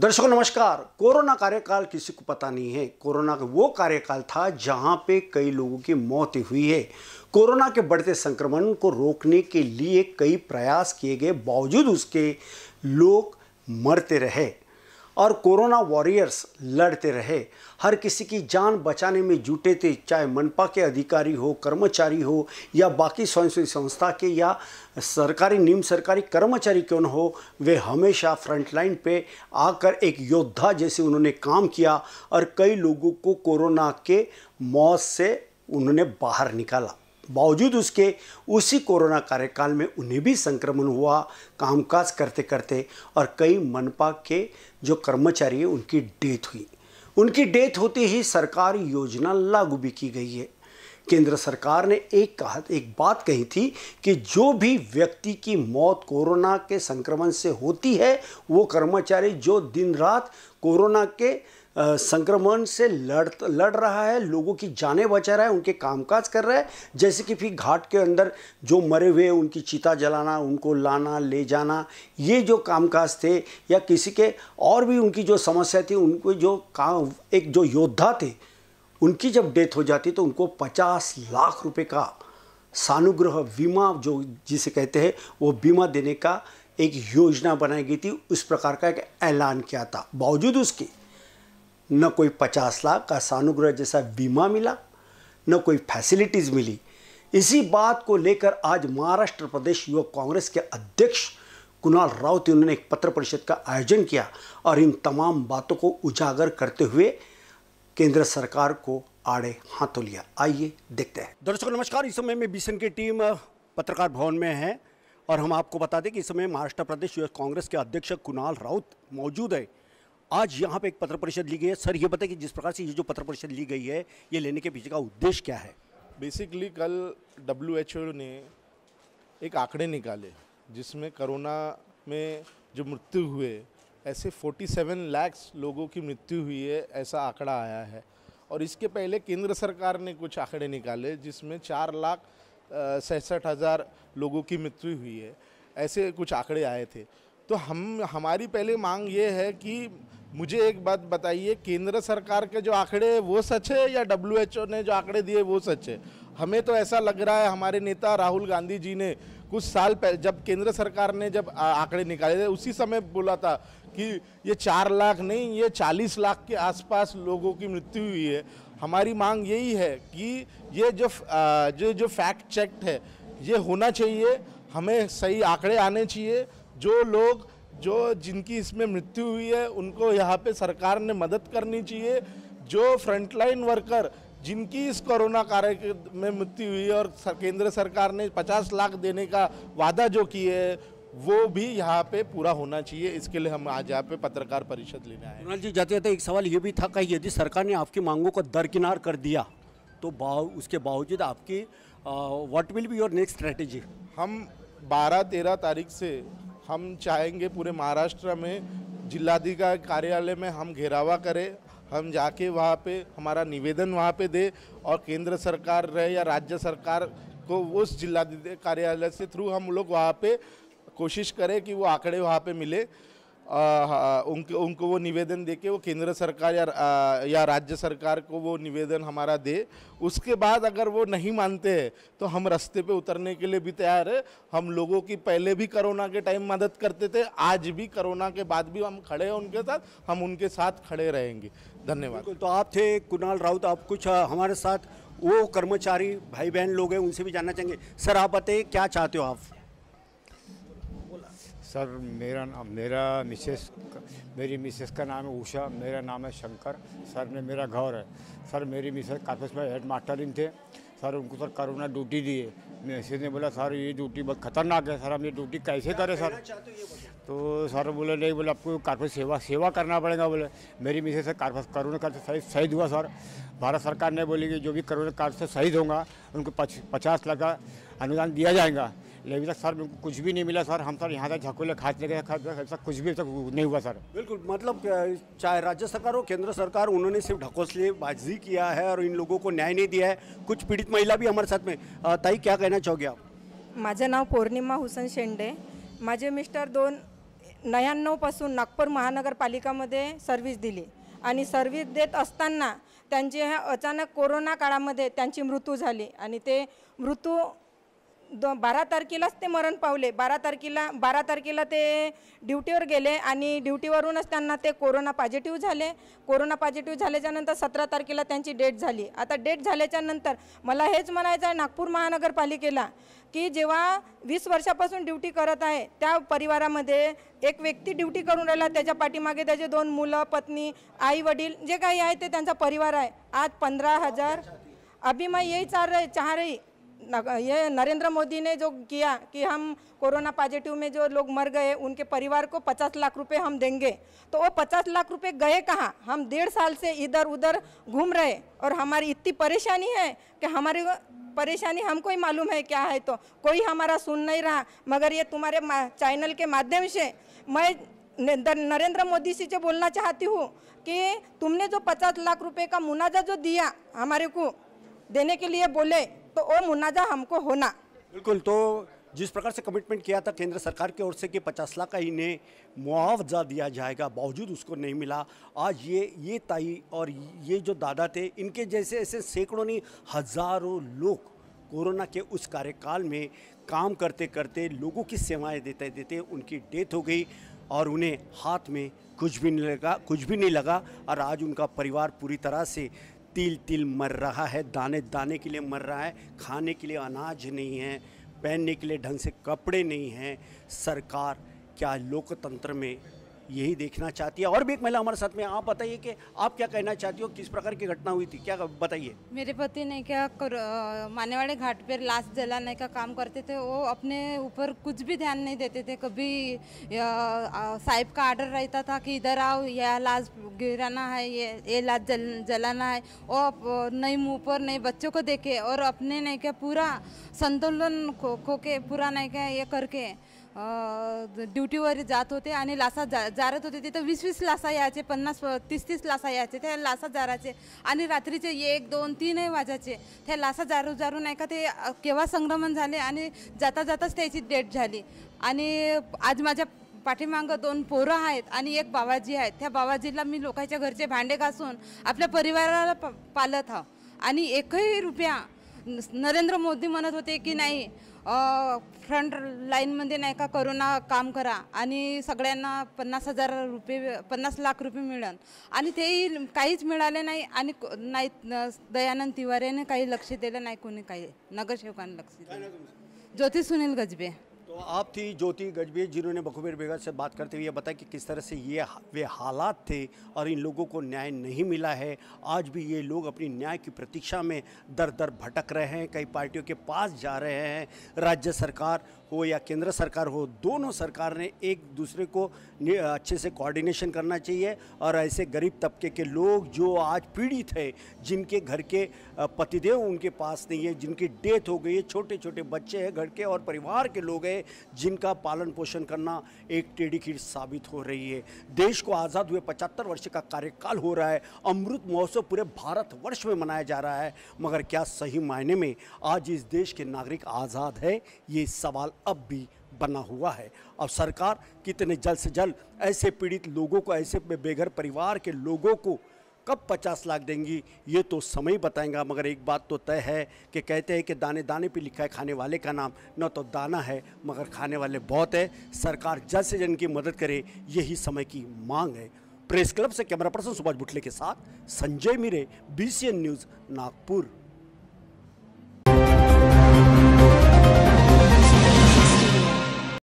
दर्शकों नमस्कार कोरोना कार्यकाल किसी को पता नहीं है कोरोना का वो कार्यकाल था जहां पे कई लोगों की मौत हुई है कोरोना के बढ़ते संक्रमण को रोकने के लिए कई प्रयास किए गए बावजूद उसके लोग मरते रहे और कोरोना वॉरियर्स लड़ते रहे हर किसी की जान बचाने में जुटे थे चाहे मनपा के अधिकारी हो कर्मचारी हो या बाकी स्वयंसेवी संस्था के या सरकारी निम्न सरकारी कर्मचारी क्यों न हो वे हमेशा फ्रंटलाइन पे आकर एक योद्धा जैसे उन्होंने काम किया और कई लोगों को कोरोना के मौत से उन्होंने बाहर निकाला बावजूद उसके उसी कोरोना कार्यकाल में उन्हें भी संक्रमण हुआ कामकाज करते करते और कई मनपा के जो कर्मचारी हैं उनकी डेथ हुई उनकी डेथ होते ही सरकारी योजना लागू भी की गई है केंद्र सरकार ने एक कहा एक बात कही थी कि जो भी व्यक्ति की मौत कोरोना के संक्रमण से होती है वो कर्मचारी जो दिन रात कोरोना के संक्रमण से लड़ लड़ रहा है लोगों की जानें बचा रहा है उनके कामकाज कर रहा है जैसे कि फिर घाट के अंदर जो मरे हुए उनकी चिता जलाना उनको लाना ले जाना ये जो कामकाज थे या किसी के और भी उनकी जो समस्या थी उनको जो काम एक जो योद्धा थे उनकी जब डेथ हो जाती तो उनको पचास लाख रुपये का सानुग्रह बीमा जो जिसे कहते हैं वो बीमा देने का एक योजना बनाई गई थी उस प्रकार का एक ऐलान किया था बावजूद उसके न कोई पचास लाख का सानुग्रह जैसा बीमा मिला न कोई फैसिलिटीज़ मिली इसी बात को लेकर आज महाराष्ट्र प्रदेश युवक कांग्रेस के अध्यक्ष कुणाल राउत उन्होंने एक पत्र परिषद का आयोजन किया और इन तमाम बातों को उजागर करते हुए केंद्र सरकार को आड़े हाथों लिया आइए देखते हैं दर्शकों नमस्कार इस समय में बीसन की टीम पत्रकार भवन में है और हम आपको बता दें कि इस समय महाराष्ट्र प्रदेश युवक कांग्रेस के अध्यक्ष कुणाल राउत मौजूद है आज यहाँ पे एक पत्र परिषद ली गई है सर ये बताए कि जिस प्रकार से ये जो पत्र परिषद ली गई है ये लेने के पीछे का उद्देश्य क्या है बेसिकली कल डब्ल्यू ने एक आंकड़े निकाले जिसमें कोरोना में जो मृत्यु हुए ऐसे 47 लैक्स लोगों की मृत्यु हुई है ऐसा आंकड़ा आया है और इसके पहले केंद्र सरकार ने कुछ आंकड़े निकाले जिसमें चार लाख सड़सठ हज़ार लोगों की मृत्यु हुई है ऐसे कुछ आंकड़े आए थे तो हम हमारी पहली मांग ये है कि मुझे एक बात बताइए केंद्र सरकार के जो आंकड़े वो सच है या डब्ल्यू ने जो आंकड़े दिए वो सच है हमें तो ऐसा लग रहा है हमारे नेता राहुल गांधी जी ने कुछ साल पहले जब केंद्र सरकार ने जब आंकड़े निकाले थे उसी समय बोला था कि ये चार लाख नहीं ये चालीस लाख के आसपास लोगों की मृत्यु हुई है हमारी मांग यही है कि ये जो जो जो फैक्ट चेक है ये होना चाहिए हमें सही आंकड़े आने चाहिए जो लोग जो जिनकी इसमें मृत्यु हुई है उनको यहाँ पे सरकार ने मदद करनी चाहिए जो फ्रंटलाइन वर्कर जिनकी इस कोरोना कार्य में मृत्यु हुई है और केंद्र सरकार ने 50 लाख देने का वादा जो किए है वो भी यहाँ पे पूरा होना चाहिए इसके लिए हम आज यहाँ पे पत्रकार परिषद लेने आए हैं जी जाते जाते एक सवाल ये भी था कि यदि सरकार ने आपकी मांगों को दरकिनार कर दिया तो बाव उसके बावजूद आपकी what will be your next strategy हम 12 13 तारीख से हम चाहेंगे पूरे महाराष्ट्र में जिलाधिकारी कार्यालय में हम घेरावा करें हम जाके वहाँ पे हमारा निवेदन वहाँ पे दे और केंद्र सरकार रहे या राज्य सरकार को उस जिला कार्यालय से थ्रू हम लोग वहाँ पे कोशिश करें कि वो आंकड़े वहाँ पे मिले उनको उनको वो निवेदन दे के वो केंद्र सरकार या आ, या राज्य सरकार को वो निवेदन हमारा दे उसके बाद अगर वो नहीं मानते हैं तो हम रास्ते पे उतरने के लिए भी तैयार है हम लोगों की पहले भी कोरोना के टाइम मदद करते थे आज भी कोरोना के बाद भी हम खड़े हैं उनके साथ हम उनके साथ खड़े रहेंगे धन्यवाद तो आप थे कुणाल राउत आप कुछ हमारे साथ वो कर्मचारी भाई बहन लोग हैं उनसे भी जानना चाहेंगे सर आप बताइए क्या चाहते हो आप सर मेरा नाम मेरा मिसेस मेरी मिसेस का नाम है उषा मेरा नाम है शंकर सर ने मेरा घर है सर मेरी मिसेस काफिस में हेड मास्टर इन थे सर उनको सर करोना ड्यूटी दिए मैसेज ने बोला सर ये ड्यूटी बहुत खतरनाक है सर हम ये ड्यूटी कैसे करें सर तो सर बोले नहीं बोले आपको काफी सेवा सेवा करना पड़ेगा बोले मेरी मिसेस से काफ़ी करोना काल से शहीद शहीद हुआ सर भारत सरकार ने बोली कि जो भी करोना काल से शहीद होगा उनको पचास लाख का अनुदान दिया जाएगा लेवी तक सर कुछ भी नहीं मिला सर हम सर यहाँ तक झकोले ले गए ऐसा कुछ भी तक नहीं हुआ सर बिल्कुल मतलब चाहे राज्य सरकार हो केंद्र सरकार उन्होंने सिर्फ ढकोसले बाजी किया है और इन लोगों को न्याय नहीं दिया है कुछ पीड़ित महिला भी हमारे साथ में ताई क्या कहना चाहोगे आप माझं नाव पौर्णिमा हुसन शेंडे माझे मिस्टर दोन नव्याण्णवपासून नागपूर महानगरपालिकामध्ये सर्व्हिस दिली आणि सर्व्हिस देत असताना त्यांचे अचानक कोरोना काळामध्ये त्यांची मृत्यू झाली आणि ते मृत्यू द बारा तारखेलाच ते मरण पावले बारा तारखेला बारा तारखेला ते ड्युटीवर गेले आणि ड्युटीवरूनच त्यांना ते कोरोना पॉझिटिव्ह झाले कोरोना पॉझिटिव्ह झाल्याच्यानंतर सतरा तारखेला त्यांची डेट झाली आता डेट झाल्याच्यानंतर मला हेच म्हणायचं आहे नागपूर महानगरपालिकेला की जेव्हा वीस वर्षापासून ड्युटी करत आहे त्या परिवारामध्ये एक व्यक्ती ड्युटी करून राहिला त्याच्या पाठीमागे त्याचे दोन मुलं पत्नी आई वडील जे काही आहे ते त्यांचा परिवार आहे आज पंधरा हजार अभी मैं यही चाह रही चाह रही ये नरेंद्र मोदी ने जो किया कि हम कोरोना पॉजिटिव में जो लोग मर गए उनके परिवार को 50 लाख रुपए हम देंगे तो वो 50 लाख रुपए गए कहाँ हम डेढ़ साल से इधर उधर घूम रहे और हमारी इतनी परेशानी है कि हमारी परेशानी हमको ही मालूम है क्या है तो कोई हमारा सुन नहीं रहा मगर ये तुम्हारे चैनल के माध्यम से मैं नरेंद्र मोदी जी से बोलना चाहती हूँ कि तुमने जो पचास लाख रुपये का मुनाजा जो दिया हमारे को देने के लिए बोले तो वो मुनाजा हमको होना बिल्कुल तो जिस प्रकार से कमिटमेंट किया था केंद्र सरकार की ओर से कि पचास लाख का इन्हें मुआवजा दिया जाएगा बावजूद उसको नहीं मिला आज ये ये ताई और ये जो दादा थे इनके जैसे ऐसे सैकड़ों नहीं हज़ारों लोग कोरोना के उस कार्यकाल में काम करते करते लोगों की सेवाएं देते देते उनकी डेथ हो गई और उन्हें हाथ में कुछ भी नहीं लगा कुछ भी नहीं लगा और आज उनका परिवार पूरी तरह से तिल तिल मर रहा है दाने दाने के लिए मर रहा है खाने के लिए अनाज नहीं है पहनने के लिए ढंग से कपड़े नहीं हैं सरकार क्या लोकतंत्र में यही देखना चाहती है और भी एक महिला हमारे साथ में आप बताइए कि आप क्या कहना चाहती हो किस प्रकार की घटना हुई थी क्या बताइए मेरे पति ने क्या कर, मानेवाड़े घाट पर लाश जलाने का काम करते थे वो अपने ऊपर कुछ भी ध्यान नहीं देते थे कभी साहिब का आर्डर रहता था कि इधर आओ यह लाश गिराना है ये ये लाश जल जलाना है वो नहीं मुँह पर नहीं बच्चों को देखे और अपने नहीं क्या पूरा संतुलन खो खो के पूरा नहीं क्या ये करके ड्युटीवर जात होते आने लाशा जा, जा जारत होते तिथं वीस वीस लासा यायचे पन्नास तीस तीस लासा यायचे त्या लासा जारायचे आणि रात्रीचे एक दोन तीनही वाजायचे त्या लासा जारू जारू नाही का ते केव्हा संक्रमण झाले आणि जाता जाताच त्याची डेट झाली आणि आज माझ्या पाठीमागं दोन पोरं आहेत आणि एक बाबाजी आहेत त्या बाबाजीला मी लोकांच्या घरचे भांडे घासून आपल्या परिवाराला प पालत आहो आणि एकही रुपया नरेंद्र मोदी म्हणत होते की नाही फ्रंट लाईनमध्ये नाही का करोना काम करा आणि सगळ्यांना पन्नास हजार रुपये पन्नास लाख रुपये मिळन आणि तेही काहीच मिळाले नाही आणि नाही दयानंद तिवारीने काही लक्ष दिलं नाही कोणी काही नगरसेवकांनी लक्ष दिलं ज्योती सुनील गजबे तो आप थी ज्योति गजबी जिन्होंने बखुबीर बेगर से बात करते हुए बताया कि किस तरह से ये वे हालात थे और इन लोगों को न्याय नहीं मिला है आज भी ये लोग अपनी न्याय की प्रतीक्षा में दर दर भटक रहे हैं कई पार्टियों के पास जा रहे हैं राज्य सरकार हो या केंद्र सरकार हो दोनों सरकार ने एक दूसरे को अच्छे से कोऑर्डिनेशन करना चाहिए और ऐसे गरीब तबके के लोग जो आज पीड़ित है जिनके घर के पतिदेव उनके पास नहीं है जिनकी डेथ हो गई है छोटे छोटे बच्चे हैं घर के और परिवार के लोग हैं जिनका पालन पोषण करना एक टेढ़ी खीर साबित हो रही है देश को आज़ाद हुए पचहत्तर वर्ष का कार्यकाल हो रहा है अमृत महोत्सव पूरे भारत वर्ष में मनाया जा रहा है मगर क्या सही मायने में आज इस देश के नागरिक आज़ाद है ये सवाल अब भी बना हुआ है और सरकार कितने जल्द से जल्द ऐसे पीड़ित लोगों को ऐसे बेघर परिवार के लोगों को कब पचास लाख देंगी ये तो समय बताएगा मगर एक बात तो तय है कि कहते हैं कि दाने दाने पे लिखा है खाने वाले का नाम न तो दाना है मगर खाने वाले बहुत है सरकार जल्द से जल्द की मदद करे यही समय की मांग है प्रेस क्लब से कैमरा पर्सन सुभाष भुटले के साथ संजय मिरे बी न्यूज़ नागपुर